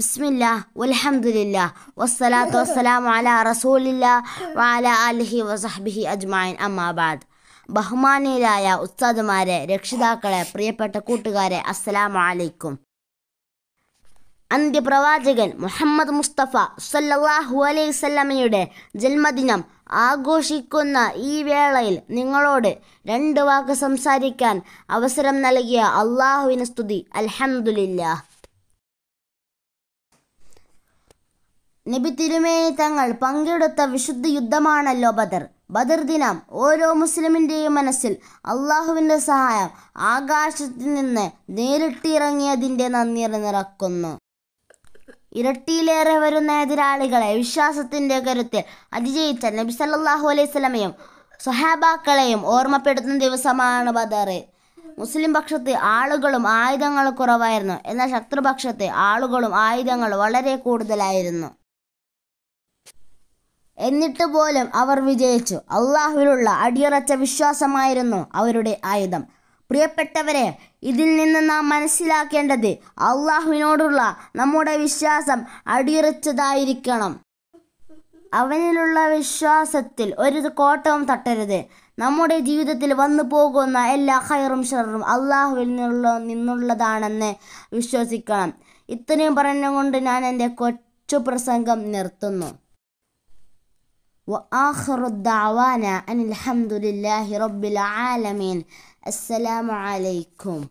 ബിസ്മില്ല വലഹമുല്ല വസ്സലാത്തു വസ്സലാം അല റസൂലില്ല വാല അലഹി വസഹബിഹി അജ്മാൻ അമ്മാബാദ് ബഹുമാനീയരായ ഉസ്താദുമാരെ രക്ഷിതാക്കളെ പ്രിയപ്പെട്ട കൂട്ടുകാരെ അസ്സലാമു അലൈക്കും അന്ത്യപ്രവാചകൻ മുഹമ്മദ് മുസ്തഫ സല്ലാഹു അലൈവല്ലമയുടെ ജന്മദിനം ആഘോഷിക്കുന്ന ഈ വേളയിൽ നിങ്ങളോട് രണ്ട് വാക്ക് സംസാരിക്കാൻ അവസരം നൽകിയ അള്ളാഹുവിന് സ്തുതി അലഹമുല്ല നബി തിരുമേനി തങ്ങൾ പങ്കെടുത്ത വിശുദ്ധ യുദ്ധമാണല്ലോ ബദർ ബദർ ദിനം ഓരോ മുസ്ലിമിൻ്റെയും മനസ്സിൽ അള്ളാഹുവിൻ്റെ സഹായം ആകാശത്തിൽ നിന്ന് നേരിട്ടിറങ്ങിയതിൻ്റെ നന്ദി നിറക്കുന്നു ഇരട്ടിയിലേറെ വരുന്ന എതിരാളികളെ വിശ്വാസത്തിൻ്റെ കരുത്തിൽ അതിജയിച്ച നബി സല്ലാഹു അലൈഹി സ്വലമയും സഹാബാക്കളെയും ഓർമ്മപ്പെടുത്തുന്ന ദിവസമാണ് ബദർ മുസ്ലിം പക്ഷത്ത് ആളുകളും ആയുധങ്ങൾ കുറവായിരുന്നു എന്നാൽ ശത്രുപക്ഷത്ത് ആളുകളും ആയുധങ്ങൾ വളരെ കൂടുതലായിരുന്നു എന്നിട്ട് പോലും അവർ വിജയിച്ചു അള്ളാഹുവിലുള്ള അടിയുറച്ച വിശ്വാസമായിരുന്നു അവരുടെ ആയുധം പ്രിയപ്പെട്ടവരെ ഇതിൽ നിന്ന് നാം മനസ്സിലാക്കേണ്ടത് അള്ളാഹുവിനോടുള്ള നമ്മുടെ വിശ്വാസം അടിയുറച്ചതായിരിക്കണം അവനിലുള്ള വിശ്വാസത്തിൽ ഒരു കോട്ടവും തട്ടരുത് നമ്മുടെ ജീവിതത്തിൽ വന്നു പോകുന്ന എല്ലാ ഹൈറും ഷറും അള്ളാഹുവിൽ നിന്നുള്ള നിന്നുള്ളതാണെന്ന് വിശ്വസിക്കണം ഇത്രയും പറഞ്ഞുകൊണ്ട് ഞാൻ എൻ്റെ കൊച്ചു പ്രസംഗം നിർത്തുന്നു وآخر دعوانا أن الحمد لله رب العالمين السلام عليكم